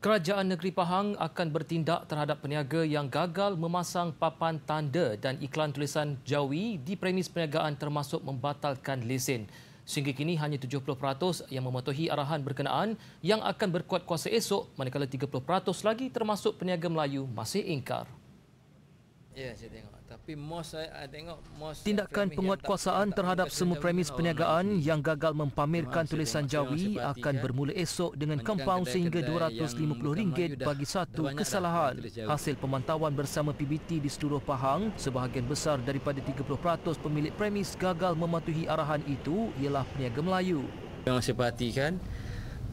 Kerajaan Negeri Pahang akan bertindak terhadap peniaga yang gagal memasang papan tanda dan iklan tulisan jawi di premis perniagaan termasuk membatalkan lesen. Sehingga kini hanya 70% yang mematuhi arahan berkenaan yang akan berkuat kuasa esok manakala 30% lagi termasuk peniaga Melayu masih ingkar. Ya, saya tengok. Tapi most saya tengok most tindakan penguatkuasaan tak terhadap semua premis perniagaan ini. yang gagal mempamerkan Maksud tulisan Jawi akan kan? bermula esok dengan kempaun sehingga RM250 bagi satu kesalahan. Hasil pemantauan bersama PBT di seluruh Pahang, sebahagian besar daripada 30% pemilik premis gagal mematuhi arahan itu ialah peniaga Melayu. Yang saya perhatikan,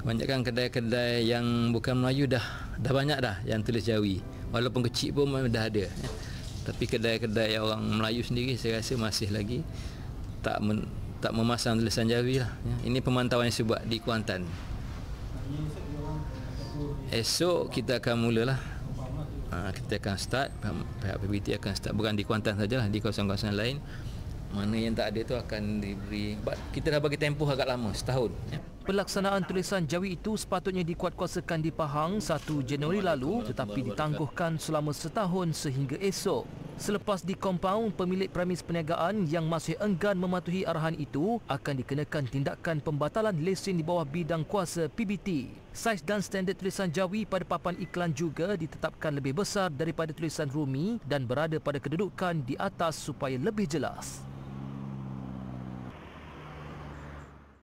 kebanyakan kedai-kedai yang bukan Melayu dah dah banyak dah yang tulis Jawi. Walaupun kecil pun dah ada tapi kedai-kedai orang Melayu sendiri saya rasa masih lagi tak men, tak memasang tulisan jawi lah ya. ini pemantauan yang saya buat di Kuantan esok kita akan mulalah ha, kita akan start pihak PBT akan start bukan di Kuantan sajalah di kawasan-kawasan lain mana yang tak ada itu akan diberi kita dah bagi tempoh agak lama setahun Pelaksanaan tulisan jawi itu sepatutnya dikuatkuasakan di Pahang 1 Januari lalu tetapi ditangguhkan selama setahun sehingga esok. Selepas dikompaun, pemilik premis perniagaan yang masih enggan mematuhi arahan itu akan dikenakan tindakan pembatalan lesen di bawah bidang kuasa PBT. Saiz dan standard tulisan jawi pada papan iklan juga ditetapkan lebih besar daripada tulisan rumi dan berada pada kedudukan di atas supaya lebih jelas.